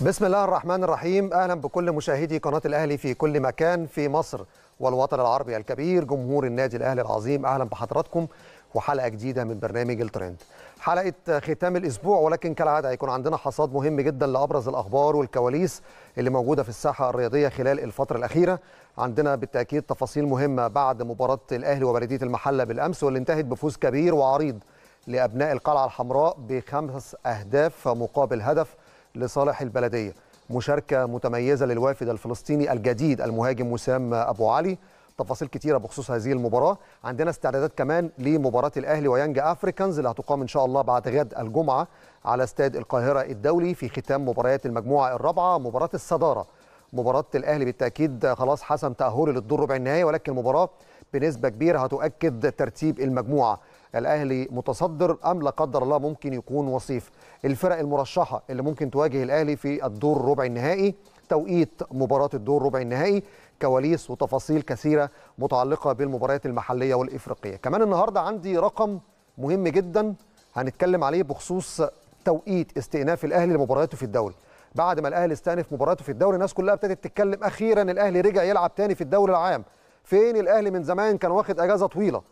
بسم الله الرحمن الرحيم اهلا بكل مشاهدي قناه الاهلي في كل مكان في مصر والوطن العربي الكبير جمهور النادي الاهلي العظيم اهلا بحضراتكم وحلقه جديده من برنامج الترند حلقه ختام الاسبوع ولكن كالعاده هيكون عندنا حصاد مهم جدا لابرز الاخبار والكواليس اللي موجوده في الساحه الرياضيه خلال الفتره الاخيره عندنا بالتاكيد تفاصيل مهمه بعد مباراه الاهلي وبلديه المحله بالامس واللي انتهت بفوز كبير وعريض لابناء القلعه الحمراء بخمس اهداف مقابل هدف لصالح البلدية مشاركة متميزة للوافد الفلسطيني الجديد المهاجم وسام أبو علي تفاصيل كتيرة بخصوص هذه المباراة عندنا استعدادات كمان لمباراة الأهلي ويانج أفريكانز اللي هتقام إن شاء الله بعد غد الجمعة على استاد القاهرة الدولي في ختام مباريات المجموعة الرابعة مباراة الصدارة مباراة الأهلي بالتأكيد خلاص حسم تأهله للدور ربع النهائي ولكن المباراة بنسبة كبيرة هتؤكد ترتيب المجموعة الاهلي متصدر ام لا قدر الله ممكن يكون وصيف الفرق المرشحه اللي ممكن تواجه الاهلي في الدور ربع النهائي توقيت مباراه الدور ربع النهائي كواليس وتفاصيل كثيره متعلقه بالمباريات المحليه والافريقيه كمان النهارده عندي رقم مهم جدا هنتكلم عليه بخصوص توقيت استئناف الاهلي لمبارياته في الدوري بعد ما الاهلي استأنف مباراته في الدوري الناس كلها ابتدت تتكلم اخيرا الاهلي رجع يلعب تاني في الدوري العام فين الاهلي من زمان كان واخد اجازه طويله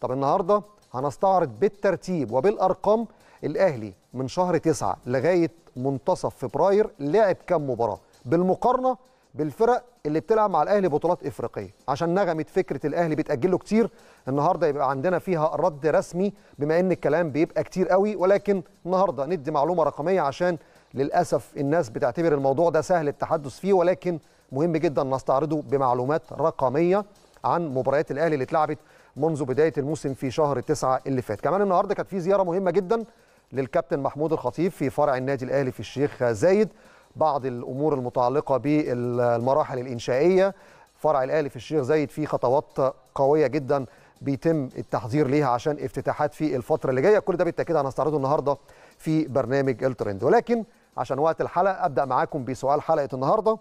طب النهارده هنستعرض بالترتيب وبالأرقام الأهلي من شهر تسعة لغاية منتصف فبراير لعب كام مباراة بالمقارنة بالفرق اللي بتلعب مع الاهلي بطولات افريقيه عشان نغمه فكره الاهلي له كتير النهارده يبقى عندنا فيها رد رسمي بما ان الكلام بيبقى كتير قوي ولكن النهارده ندي معلومه رقميه عشان للاسف الناس بتعتبر الموضوع ده سهل التحدث فيه ولكن مهم جدا نستعرضه بمعلومات رقميه عن مباريات الاهلي اللي اتلعبت منذ بدايه الموسم في شهر التسعة اللي فات كمان النهارده كانت في زياره مهمه جدا للكابتن محمود الخطيب في فرع النادي الاهلي في الشيخ زايد بعض الامور المتعلقه بالمراحل الانشائيه فرع الاهلي في الشيخ زايد فيه خطوات قويه جدا بيتم التحضير ليها عشان افتتاحات في الفتره اللي جايه كل ده بالتاكيد هنستعرضه النهارده في برنامج الترند ولكن عشان وقت الحلقه ابدا معاكم بسؤال حلقه النهارده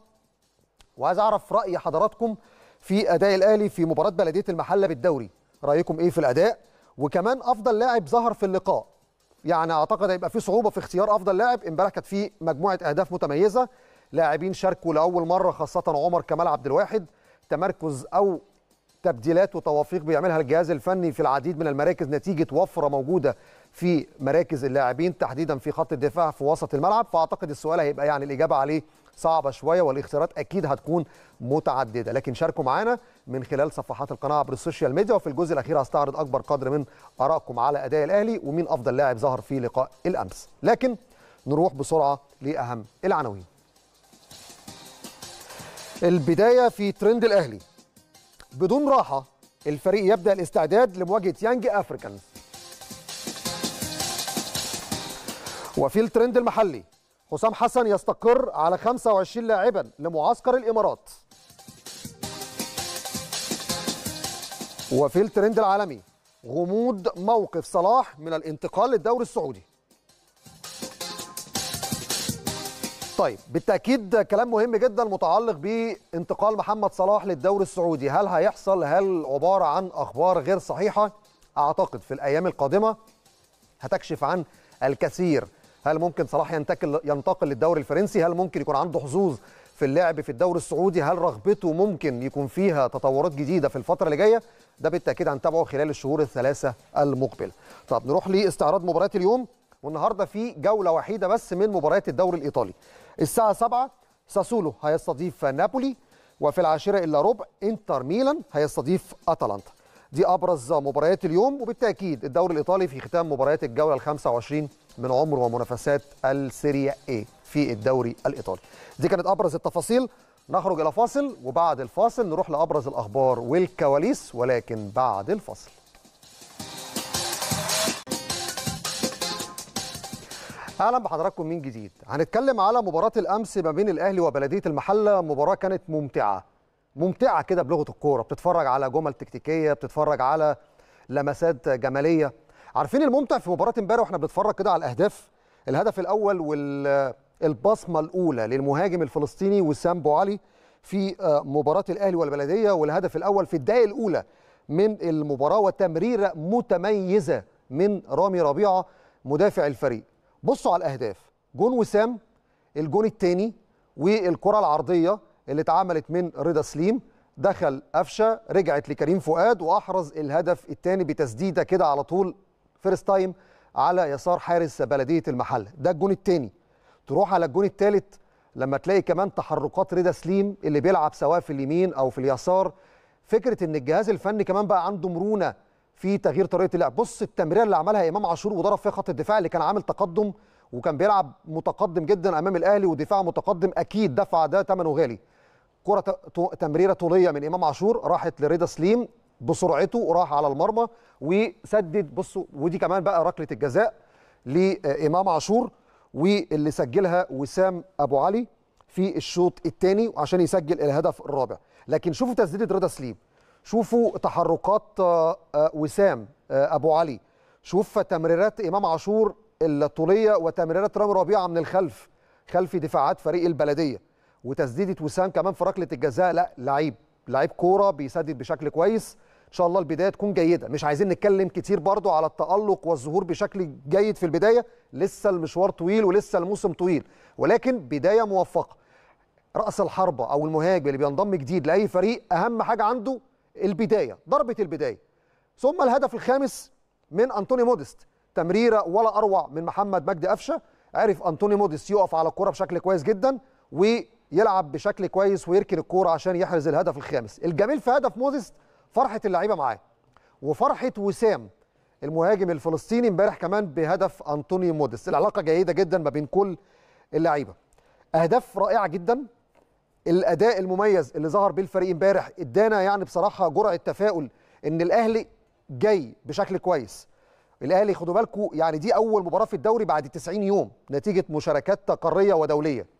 وعايز اعرف راي حضراتكم في اداء الاهلي في مباراه بلديه المحله بالدوري رايكم ايه في الاداء وكمان افضل لاعب ظهر في اللقاء يعني اعتقد هيبقى في صعوبه في اختيار افضل لاعب امبارح كانت في مجموعه اهداف متميزه لاعبين شاركوا لاول مره خاصه عمر كمال عبد الواحد تمركز او تبديلات وتوافيق بيعملها الجهاز الفني في العديد من المراكز نتيجه وفره موجوده في مراكز اللاعبين تحديدا في خط الدفاع في وسط الملعب فاعتقد السؤال هيبقى يعني الاجابه عليه صعبه شويه والاختيارات اكيد هتكون متعدده لكن شاركوا معانا من خلال صفحات القناه عبر السوشيال ميديا وفي الجزء الاخير هستعرض اكبر قدر من ارائكم على اداء الاهلي ومين افضل لاعب ظهر في لقاء الامس لكن نروح بسرعه لاهم العناوين البدايه في ترند الاهلي بدون راحه الفريق يبدا الاستعداد لمواجهه يانج افريكان وفي الترند المحلي حسام حسن يستقر على 25 لاعبا لمعسكر الامارات وفي الترند العالمي غموض موقف صلاح من الانتقال للدوري السعودي طيب بالتاكيد كلام مهم جدا متعلق بانتقال محمد صلاح للدوري السعودي هل هيحصل هل عباره عن اخبار غير صحيحه اعتقد في الايام القادمه هتكشف عن الكثير هل ممكن صلاح ينتقل ينتقل للدوري الفرنسي هل ممكن يكون عنده حظوظ في اللعب في الدوري السعودي هل رغبته ممكن يكون فيها تطورات جديده في الفتره اللي جايه ده بالتاكيد هنتابعه خلال الشهور الثلاثه المقبله طب نروح لاستعراض مباريات اليوم والنهارده في جوله وحيده بس من مباريات الدوري الايطالي الساعه 7 ساسولو هيستضيف نابولي وفي العاشره الا ربع انتر ميلان هيستضيف اتلانتا دي ابرز مباريات اليوم وبالتاكيد الدوري الايطالي في ختام مباريات الجوله ال 25 من عمر ومنافسات السيريا اي في الدوري الايطالي. دي كانت ابرز التفاصيل نخرج الى فاصل وبعد الفاصل نروح لابرز الاخبار والكواليس ولكن بعد الفاصل. اهلا بحضراتكم من جديد هنتكلم على مباراه الامس ما بين الاهلي وبلديه المحله مباراه كانت ممتعه ممتعه كده بلغه الكوره بتتفرج على جمل تكتيكيه بتتفرج على لمسات جماليه عارفين الممتع في مباراه امبارح واحنا بنتفرج كده على الاهداف الهدف الاول والبصمه الاولى للمهاجم الفلسطيني وسام بو علي في آه، مباراه الاهلي والبلديه والهدف الاول في الدقائق الاولى من المباراه وتمريره متميزه من رامي ربيعه مدافع الفريق بصوا على الاهداف جون وسام الجون الثاني والكره العرضيه اللي اتعملت من رضا سليم دخل قفشه رجعت لكريم فؤاد واحرز الهدف الثاني بتسديده كده على طول فيرست تايم على يسار حارس بلديه المحله ده الجون الثاني تروح على الجون الثالث لما تلاقي كمان تحركات رضا سليم اللي بيلعب سواء في اليمين او في اليسار فكره ان الجهاز الفني كمان بقى عنده مرونه في تغيير طريقه اللعب بص التمريره اللي عملها امام عاشور وضرب فيها خط الدفاع اللي كان عامل تقدم وكان بيلعب متقدم جدا امام الاهلي ودفاع متقدم اكيد دفع ده ثمنه غالي كرة تمريرة طولية من إمام عاشور راحت لرضا سليم بسرعته راح على المرمى وسدد بصوا ودي كمان بقى ركلة الجزاء لإمام عاشور واللي سجلها وسام أبو علي في الشوط الثاني عشان يسجل الهدف الرابع لكن شوفوا تسديدة رضا سليم شوفوا تحركات آه، آه، وسام آه، أبو علي شوف تمريرات إمام عاشور الطولية وتمريرات رامي ربيعة من الخلف خلف دفاعات فريق البلدية وتسديده وسام كمان في ركله الجزاء لا لعيب لعيب كوره بيسدد بشكل كويس ان شاء الله البدايه تكون جيده مش عايزين نتكلم كتير برضو على التالق والظهور بشكل جيد في البدايه لسه المشوار طويل ولسه الموسم طويل ولكن بدايه موفقه راس الحربه او المهاجم اللي بينضم جديد لاي فريق اهم حاجه عنده البدايه ضربه البدايه ثم الهدف الخامس من انطوني مودست تمريره ولا اروع من محمد مجدي قفشه عرف انطوني مودست يقف على الكره بشكل كويس جدا و يلعب بشكل كويس ويركن الكوره عشان يحرز الهدف الخامس الجميل في هدف موزيس فرحه اللعيبه معاه وفرحه وسام المهاجم الفلسطيني امبارح كمان بهدف انطوني موديس العلاقه جيده جدا ما بين كل اللعيبه اهداف رائعه جدا الاداء المميز اللي ظهر بيه الفريق امبارح ادانا يعني بصراحه جرعه تفاؤل ان الاهلي جاي بشكل كويس الاهلي خدوا بالكم يعني دي اول مباراه في الدوري بعد 90 يوم نتيجه مشاركات قاريه ودوليه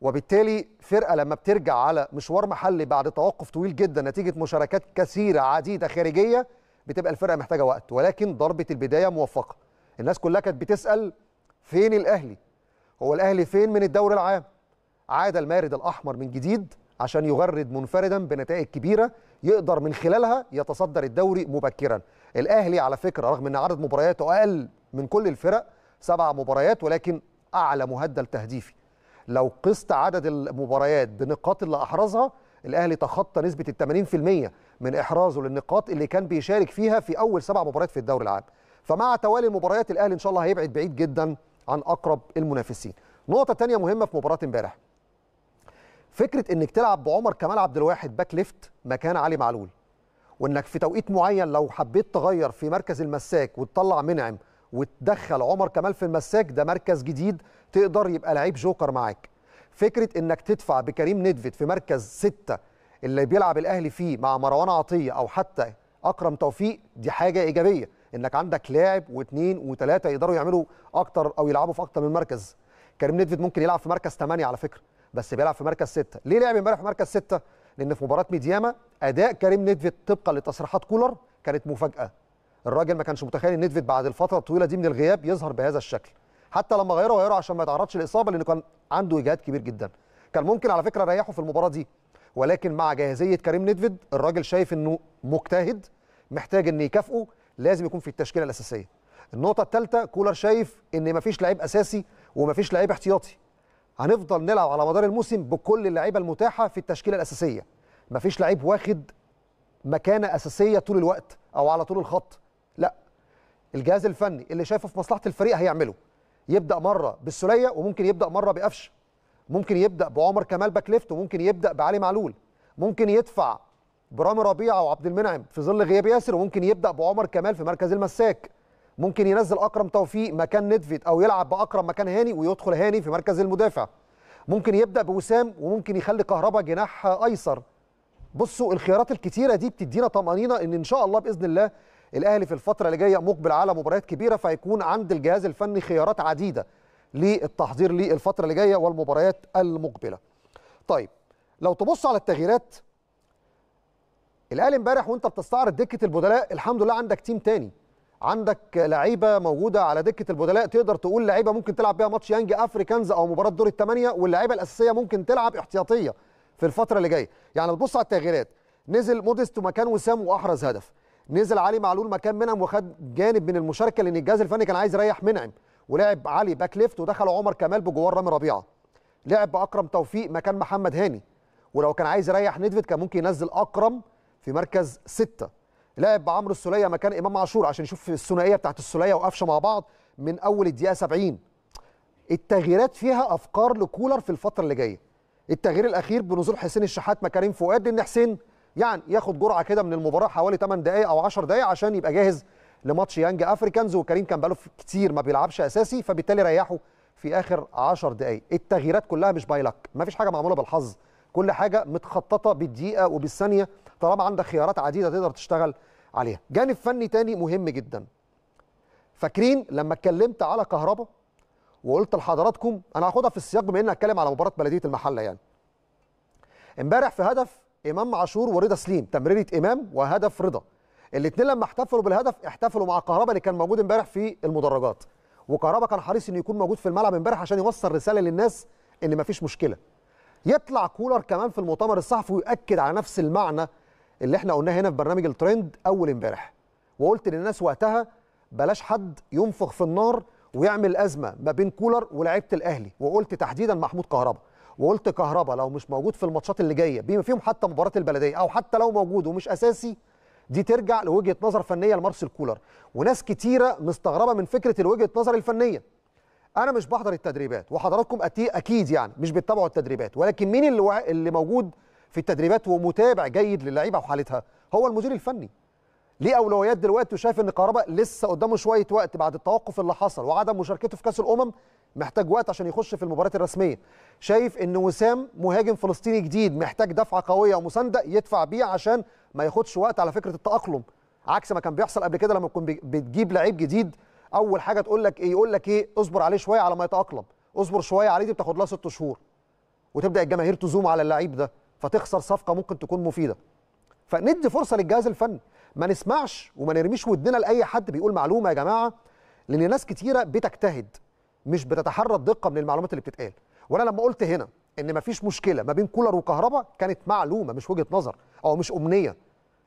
وبالتالي فرقه لما بترجع على مشوار محلي بعد توقف طويل جدا نتيجه مشاركات كثيره عديده خارجيه بتبقى الفرقه محتاجه وقت ولكن ضربه البدايه موفقه الناس كلها كانت بتسال فين الاهلي هو الاهلي فين من الدوري العام عاد المارد الاحمر من جديد عشان يغرد منفردا بنتائج كبيره يقدر من خلالها يتصدر الدوري مبكرا الاهلي على فكره رغم ان عدد مبارياته اقل من كل الفرق سبع مباريات ولكن اعلى مهدل تهديفي لو قست عدد المباريات بنقاط اللي احرزها الاهلي تخطى نسبه ال 80% من احرازه للنقاط اللي كان بيشارك فيها في اول سبع مباريات في الدوري العام فمع توالي المباريات الاهلي ان شاء الله هيبعد بعيد جدا عن اقرب المنافسين نقطه ثانيه مهمه في مباراه امبارح فكره انك تلعب بعمر كمال عبد الواحد باك ليفت مكان علي معلول وانك في توقيت معين لو حبيت تغير في مركز المساك وتطلع منعم وتدخل عمر كمال في المساك ده مركز جديد تقدر يبقى لعيب جوكر معاك فكره انك تدفع بكريم ندفت في مركز ستة اللي بيلعب الاهلي فيه مع مروان عطيه او حتى اكرم توفيق دي حاجه ايجابيه انك عندك لاعب واثنين وثلاثه يقدروا يعملوا اكتر او يلعبوا في اكتر من مركز كريم ندفت ممكن يلعب في مركز 8 على فكره بس بيلعب في مركز ستة ليه لعب امبارح في مركز ستة لان في مباراه ميدياما اداء كريم ندفت طبقا لتصريحات كولر كانت مفاجاه الراجل ما كانش متخيل ان ندفد بعد الفتره الطويله دي من الغياب يظهر بهذا الشكل حتى لما غيره غيره عشان ما يتعرضش لاصابه لانه كان عنده اجهاد كبير جدا كان ممكن على فكره يريحه في المباراه دي ولكن مع جاهزيه كريم نيدفيد الراجل شايف انه مجتهد محتاج ان يكافئه لازم يكون في التشكيله الاساسيه النقطه الثالثه كولر شايف ان مفيش لعيب اساسي ومفيش لعيب احتياطي هنفضل نلعب على مدار الموسم بكل اللعيبه المتاحه في التشكيله الاساسيه مفيش لعيب واخد مكانه اساسيه طول الوقت او على طول الخط لا الجهاز الفني اللي شايفه في مصلحه الفريق هيعمله يبدا مره بالسوليه وممكن يبدا مره بقفشه ممكن يبدا بعمر كمال باك ليفت وممكن يبدا بعلي معلول ممكن يدفع برامي ربيعه وعبد المنعم في ظل غياب ياسر وممكن يبدا بعمر كمال في مركز المساك ممكن ينزل اكرم توفيق مكان ندفيد او يلعب باكرم مكان هاني ويدخل هاني في مركز المدافع ممكن يبدا بوسام وممكن يخلي كهربا جناح ايسر بصوا الخيارات الكتيره دي بتدينا طمانينه ان ان شاء الله باذن الله الاهلي في الفتره اللي جايه مقبل على مباريات كبيره فهيكون عند الجهاز الفني خيارات عديده للتحضير للفتره اللي جايه والمباريات المقبله طيب لو تبص على التغييرات الاهلي امبارح وانت بتستعرض دكه البدلاء الحمد لله عندك تيم تاني عندك لعيبه موجوده على دكه البدلاء تقدر تقول لعيبه ممكن تلعب بيها ماتش يانج افريكانز او مباراه دور الثمانيه واللعيبه الاساسيه ممكن تلعب احتياطيه في الفتره اللي جايه يعني بتبص على التغييرات نزل موديست ومكان وسام واحرز هدف نزل علي معلول مكان منعم وخد جانب من المشاركه لان الجهاز الفني كان عايز يريح منعم ولعب علي باك ليفت ودخل عمر كمال بجوار رامي ربيعه لعب باكرم توفيق مكان محمد هاني ولو كان عايز يريح ندفت كان ممكن ينزل اكرم في مركز ستة لعب بعمرو السوليه مكان امام عاشور عشان يشوف الثنائيه بتاعت السوليه وقفشه مع بعض من اول الدقيقه 70 التغييرات فيها افكار لكولر في الفتره اللي جايه التغيير الاخير بنزول حسين الشحات مكان فؤاد لان حسين يعني ياخد جرعه كده من المباراه حوالي 8 دقائق او 10 دقائق عشان يبقى جاهز لماتش يانج افريكانز وكريم كان بقاله كتير ما بيلعبش اساسي فبالتالي ريحه في اخر 10 دقائق التغييرات كلها مش باي لك ما فيش حاجه معموله بالحظ كل حاجه متخططه بالدقيقه وبالثانيه طالما عندك خيارات عديده تقدر تشتغل عليها جانب فني تاني مهم جدا فاكرين لما اتكلمت على كهربا وقلت لحضراتكم انا هاخدها في السياق بما اني هتكلم على مباراه بلديه المحله يعني امبارح في هدف امام عاشور ورضا سليم تمريره امام وهدف رضا الاثنين لما احتفلوا بالهدف احتفلوا مع كهربا اللي كان موجود امبارح في المدرجات وكهربا كان حريص انه يكون موجود في الملعب امبارح عشان يوصل رساله للناس ان مفيش مشكله يطلع كولر كمان في المؤتمر الصحفي ويؤكد على نفس المعنى اللي احنا قلناه هنا في برنامج الترند اول امبارح وقلت للناس وقتها بلاش حد ينفخ في النار ويعمل ازمه ما بين كولر ولاعيبه الاهلي وقلت تحديدا محمود كهربا وقلت كهربا لو مش موجود في الماتشات اللي جايه بما فيهم حتى مباراه البلديه او حتى لو موجود ومش اساسي دي ترجع لوجهه نظر فنيه لمارسيل كولر وناس كتيره مستغربه من فكره الوجهه نظر الفنيه انا مش بحضر التدريبات وحضراتكم اكيد يعني مش بتتابعوا التدريبات ولكن مين اللي, اللي موجود في التدريبات ومتابع جيد للعيبه وحالتها هو المدير الفني ليه اولويات دلوقتي وشايف ان كهربا لسه قدامه شويه وقت بعد التوقف اللي حصل وعدم مشاركته في كاس الامم محتاج وقت عشان يخش في المباراه الرسميه شايف ان وسام مهاجم فلسطيني جديد محتاج دفعه قويه ومسانده يدفع بيه عشان ما ياخدش وقت على فكره التاقلم عكس ما كان بيحصل قبل كده لما تكون بتجيب لعيب جديد اول حاجه تقول لك ايه يقول لك ايه اصبر عليه شويه على ما يتاقلم اصبر شويه عليه دي بتاخد لها ست شهور وتبدا الجماهير تزوم على اللعيب ده فتخسر صفقه ممكن تكون مفيده فندي فرصه للجهاز الفني ما نسمعش وما نرميش ودنا لاي حد بيقول معلومه يا جماعه لان ناس كتيره بتجتهد مش بتتحرى الدقه من المعلومات اللي بتتقال وانا لما قلت هنا ان مفيش مشكله ما بين كولر وكهربا كانت معلومه مش وجهه نظر او مش امنيه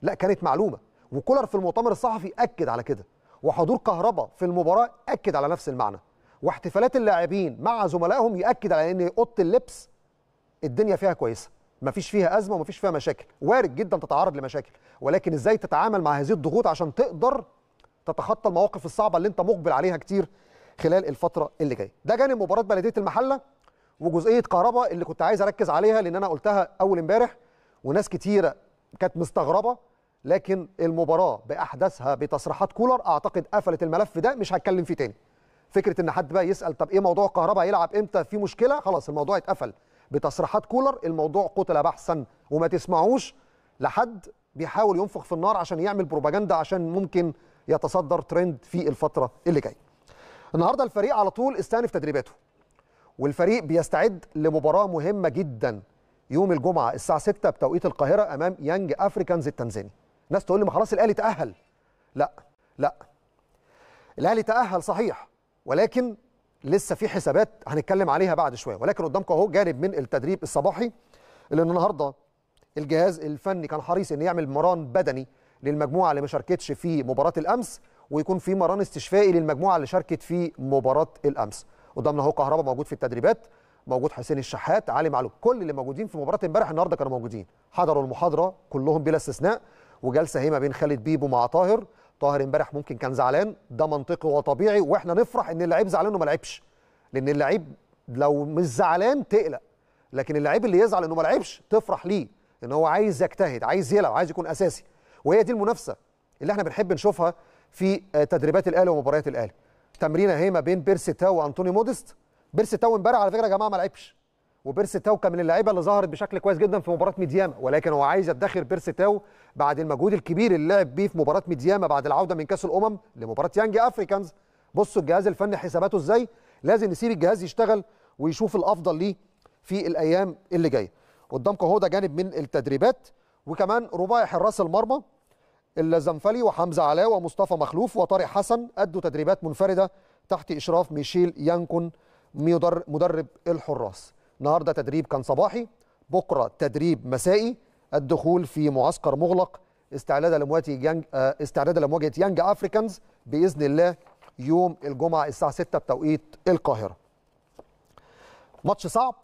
لا كانت معلومه وكولر في المؤتمر الصحفي اكد على كده وحضور كهربا في المباراه اكد على نفس المعنى واحتفالات اللاعبين مع زملائهم ياكد على ان اوضه اللبس الدنيا فيها كويسه مفيش فيها ازمه ومفيش فيها مشاكل وارد جدا تتعرض لمشاكل ولكن ازاي تتعامل مع هذه الضغوط عشان تقدر تتخطى المواقف الصعبه اللي انت مقبل عليها كتير خلال الفتره اللي جايه ده جانب مباراه بلديه المحله وجزئيه كهرباء اللي كنت عايز اركز عليها لان انا قلتها اول امبارح وناس كتيره كانت مستغربه لكن المباراه باحداثها بتصريحات كولر اعتقد قفلت الملف ده مش هتكلم فيه تاني فكره ان حد بقى يسال طب ايه موضوع كهرباء هيلعب امتى في مشكله خلاص الموضوع اتقفل بتصريحات كولر الموضوع قتل بحثا وما تسمعوش لحد بيحاول ينفخ في النار عشان يعمل بروباجندا عشان ممكن يتصدر ترند في الفتره اللي جايه النهارده الفريق على طول استأنف تدريباته والفريق بيستعد لمباراه مهمه جدا يوم الجمعه الساعه 6 بتوقيت القاهره امام يانج افريكانز التنزاني ناس تقول لي ما خلاص الاهلي تاهل لا لا الاهلي تاهل صحيح ولكن لسه في حسابات هنتكلم عليها بعد شويه ولكن قدامكم اهو جانب من التدريب الصباحي اللي النهارده الجهاز الفني كان حريص أن يعمل مران بدني للمجموعه اللي ما شاركتش في مباراه الامس ويكون في مران استشفائي للمجموعه اللي شاركت في مباراه الامس قدامنا اهو كهربا موجود في التدريبات موجود حسين الشحات علي معلول كل اللي موجودين في مباراه امبارح النهارده كانوا موجودين حضروا المحاضره كلهم بلا استثناء وجلسه هي ما بين خالد بيبو مع طاهر طاهر امبارح ممكن كان زعلان ده منطقي وطبيعي واحنا نفرح ان اللعيب زعلان وما لعبش لان اللعيب لو مش زعلان تقلق لكن اللعيب اللي يزعل انه ما لعبش تفرح ليه ان هو عايز يجتهد عايز يلعب عايز يكون اساسي وهي دي المنافسه اللي احنا بنحب نشوفها في آه، تدريبات الاهلي ومباريات الاهلي تمرينه ما بين بيرسي تاو وانطوني مودست بيرسي تاو امبارح على فكره يا جماعه ما لعبش وبيرسي تاو كان من اللعيبه اللي ظهرت بشكل كويس جدا في مباراه ميدياما ولكن هو عايز يدخر بيرسي تاو بعد المجهود الكبير اللي لعب بيه في مباراه ميدياما بعد العوده من كاس الامم لمباراه يانج افريكانز بصوا الجهاز الفني حساباته ازاي لازم نسيب الجهاز يشتغل ويشوف الافضل ليه في الايام اللي جايه قدامكم اهو ده جانب من التدريبات وكمان رباعي حراس المرمى الزنفلي وحمزه علاء ومصطفى مخلوف وطارق حسن ادوا تدريبات منفرده تحت اشراف ميشيل يانكون مدرب الحراس النهارده تدريب كان صباحي بكره تدريب مسائي الدخول في معسكر مغلق استعدادا لمواجهه يانج آه، استعدادا لمواجهه يانج افريكانز باذن الله يوم الجمعه الساعه 6 بتوقيت القاهره. ماتش صعب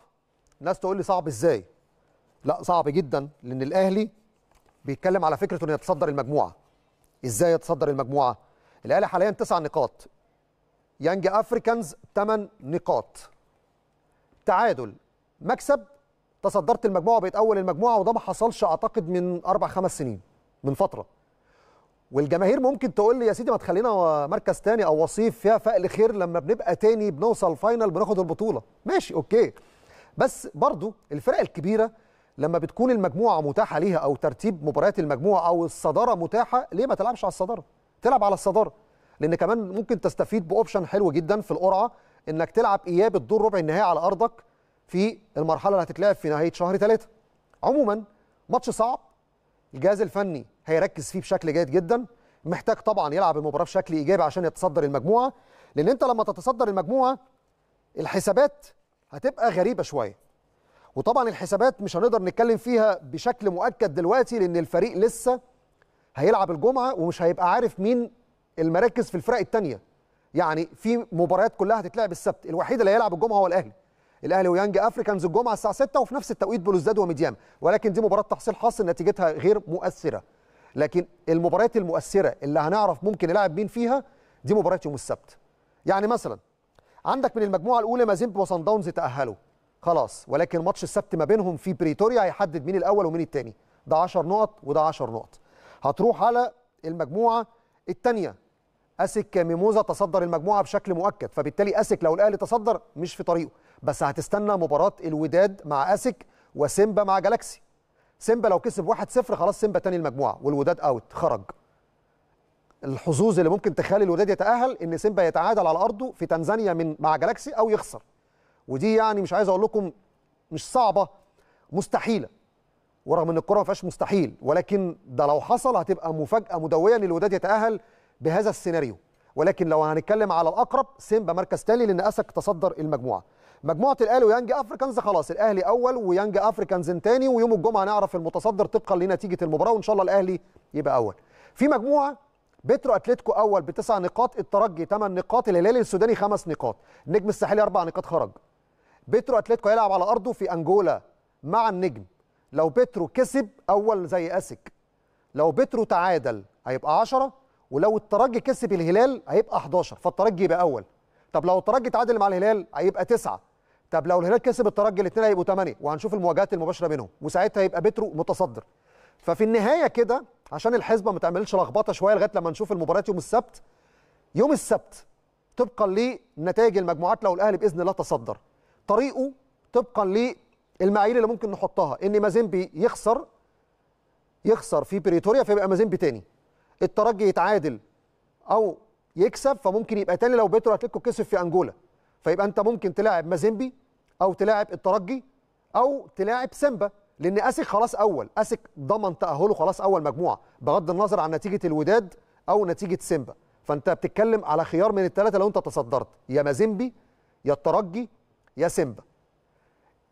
ناس تقول لي صعب ازاي؟ لا صعب جدا لان الاهلي بيتكلم على فكره انه يتصدر المجموعه ازاي يتصدر المجموعه الاهلي حاليا تسع نقاط يانج افريكانز 8 نقاط تعادل مكسب تصدرت المجموعه وبقيت اول المجموعه وده ما حصلش اعتقد من اربع خمس سنين من فتره والجماهير ممكن تقول لي يا سيدي ما تخلينا مركز تاني او وصيف فيها فقل خير لما بنبقى تاني بنوصل فاينل بناخد البطوله ماشي اوكي بس برضو الفرق الكبيره لما بتكون المجموعه متاحه ليها او ترتيب مباريات المجموعه او الصداره متاحه ليه ما تلعبش على الصداره تلعب على الصداره لان كمان ممكن تستفيد باوبشن حلو جدا في القرعه انك تلعب اياب الدور ربع النهائي على ارضك في المرحله اللي هتتلعب في نهايه شهر ثلاثة عموما ماتش صعب الجهاز الفني هيركز فيه بشكل جيد جدا محتاج طبعا يلعب المباراه بشكل ايجابي عشان يتصدر المجموعه لان انت لما تتصدر المجموعه الحسابات هتبقى غريبه شويه وطبعا الحسابات مش هنقدر نتكلم فيها بشكل مؤكد دلوقتي لان الفريق لسه هيلعب الجمعه ومش هيبقى عارف مين المراكز في الفرق الثانيه يعني في مباريات كلها هتتلعب السبت الوحيد اللي هيلعب الجمعه هو الاهلي الاهلي ويانج افريكانز الجمعه الساعه 6 وفي نفس التوقيت بلوزداد وميديام ولكن دي مباراه تحصيل حاصل نتيجتها غير مؤثره لكن المباريات المؤثره اللي هنعرف ممكن يلعب مين فيها دي مباراه يوم السبت يعني مثلا عندك من المجموعه الاولى مازيمب وصن داونز تاهلوا خلاص ولكن ماتش السبت ما بينهم في بريتوريا هيحدد مين الاول ومين الثاني ده 10 نقط وده 10 نقط هتروح على المجموعه الثانيه اسك ميموزا تصدر المجموعه بشكل مؤكد فبالتالي اسك لو الاهلي تصدر مش في طريقه بس هتستنى مباراه الوداد مع اسك وسيمبا مع جالاكسي سيمبا لو كسب 1-0 خلاص سيمبا تاني المجموعه والوداد اوت خرج الحظوظ اللي ممكن تخلي الوداد يتاهل ان سيمبا يتعادل على ارضه في تنزانيا من مع جالاكسي او يخسر ودي يعني مش عايز اقول لكم مش صعبه مستحيله ورغم ان الكره ما فيهاش مستحيل ولكن ده لو حصل هتبقى مفاجاه مدويه ان الوداد يتاهل بهذا السيناريو ولكن لو هنتكلم على الاقرب سيمبا مركز تالي لان اسك تصدر المجموعه مجموعه الاهلي ويانج افريكانز خلاص الاهلي اول ويانج افريكانز تاني ويوم الجمعه نعرف المتصدر طبقا لنتيجه المباراه وان شاء الله الاهلي يبقى اول في مجموعه بترو اتلتيكو اول بتسع نقاط الترجي ثمان نقاط الهلال السوداني خمس نقاط نجم الساحلي اربع نقاط خرج بيترو اتلتيكو هيلعب على ارضه في انجولا مع النجم لو بيترو كسب اول زي اسك لو بيترو تعادل هيبقى 10 ولو الترجي كسب الهلال هيبقى 11 فالترجي يبقى اول طب لو الترجي تعادل مع الهلال هيبقى 9 طب لو الهلال كسب الترجي الاثنين هيبقوا 8 وهنشوف المواجهات المباشره بينهم وساعتها يبقى بيترو متصدر ففي النهايه كده عشان الحسبه ما تعملش لخبطه شويه لغايه لما نشوف المباريات يوم السبت يوم السبت طبقا لنتائج المجموعات لو الاهلي باذن الله تصدر طريقه طبقا للمعايير اللي ممكن نحطها ان مازيمبي يخسر يخسر في بريتوريا فيبقى مازيمبي تاني الترجي يتعادل او يكسب فممكن يبقى تاني لو بيترو اتلتيكو كسب في انجولا فيبقى انت ممكن تلاعب مازيمبي او تلاعب الترجي او تلاعب سيمبا لان اسك خلاص اول اسك ضمن تاهله خلاص اول مجموعه بغض النظر عن نتيجه الوداد او نتيجه سيمبا فانت بتتكلم على خيار من الثلاثه لو انت تصدرت يا مازيمبي يا الترجي يا سيمبا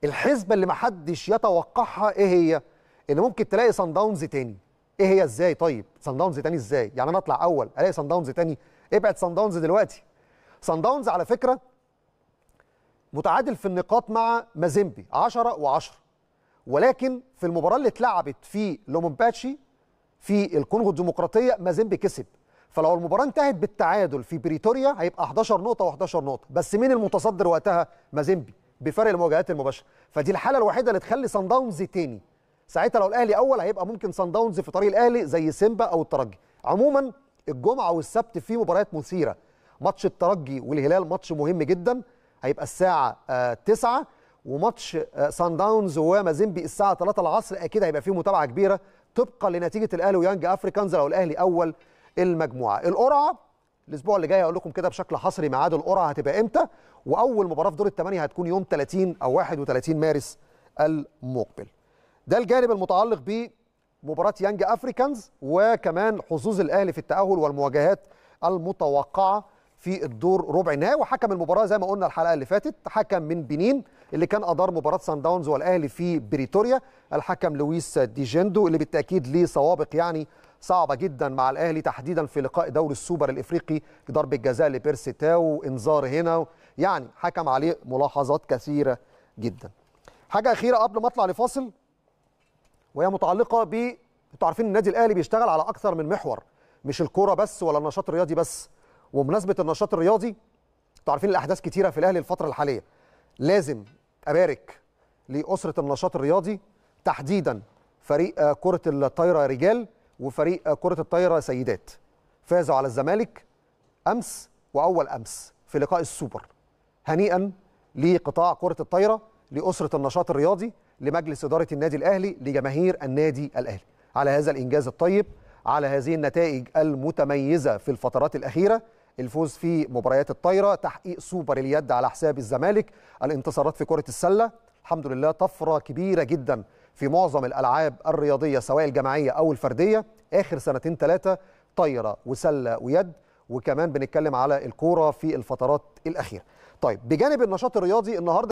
الحسبه اللي محدش يتوقعها ايه هي ان ممكن تلاقي سان داونز تاني ايه هي ازاي طيب سان داونز تاني ازاي يعني انا اطلع اول الاقي سان داونز تاني ابعد سان داونز دلوقتي سان داونز على فكره متعادل في النقاط مع مازيمبي 10 و10 ولكن في المباراه اللي اتلعبت في لومباتشي في الكونغو الديمقراطيه مازيمبي كسب فلو المباراه انتهت بالتعادل في بريتوريا هيبقى 11 نقطه و11 نقطه بس مين المتصدر وقتها مازيمبي بفرق المواجهات المباشره فدي الحاله الوحيده اللي تخلي سان داونز تاني ساعتها لو الاهلي اول هيبقى ممكن سان داونز في طريق الاهلي زي سيمبا او الترجي عموما الجمعه والسبت في مباريات مثيره ماتش الترجي والهلال ماتش مهم جدا هيبقى الساعه 9 آه، وماتش آه، سان داونز ومازيمبي الساعه 3 العصر اكيد هيبقى فيه متابعه كبيره طبقا لنتيجه الاهلي ويانج افريكانز لو الاهلي اول المجموعه القرعه الاسبوع اللي جاي هقول لكم كده بشكل حصري ميعاد القرعه هتبقى امتى واول مباراه في دور الثمانيه هتكون يوم 30 او 31 مارس المقبل ده الجانب المتعلق بمباراه يانج افريكانز وكمان حظوظ الاهلي في التاهل والمواجهات المتوقعه في الدور ربع النهائي وحكم المباراه زي ما قلنا الحلقه اللي فاتت حكم من بنين اللي كان ادار مباراه سان داونز والاهلي في بريتوريا الحكم لويس ديجندو اللي بالتاكيد ليه سوابق يعني صعبه جدا مع الاهلي تحديدا في لقاء دوري السوبر الافريقي ضربه جزاء لبيرسي تاو انذار هنا يعني حكم عليه ملاحظات كثيره جدا حاجه اخيره قبل ما اطلع لفاصل وهي متعلقه ب انتوا عارفين النادي الاهلي بيشتغل على اكثر من محور مش الكوره بس ولا النشاط الرياضي بس ومناسبه النشاط الرياضي انتوا عارفين الاحداث كثيره في الاهلي الفتره الحاليه لازم ابارك لاسره النشاط الرياضي تحديدا فريق كره الطايره رجال وفريق كرة الطايرة سيدات فازوا على الزمالك أمس وأول أمس في لقاء السوبر هنيئا لقطاع كرة الطايرة لأسرة النشاط الرياضي لمجلس إدارة النادي الأهلي لجماهير النادي الأهلي على هذا الإنجاز الطيب على هذه النتائج المتميزة في الفترات الأخيرة الفوز في مباريات الطايرة تحقيق سوبر اليد على حساب الزمالك الانتصارات في كرة السلة الحمد لله طفرة كبيرة جدا في معظم الألعاب الرياضية سواء الجماعية أو الفردية آخر سنتين ثلاثة طايرة وسلة ويد وكمان بنتكلم على الكورة في الفترات الأخيرة طيب بجانب النشاط الرياضي النهاردة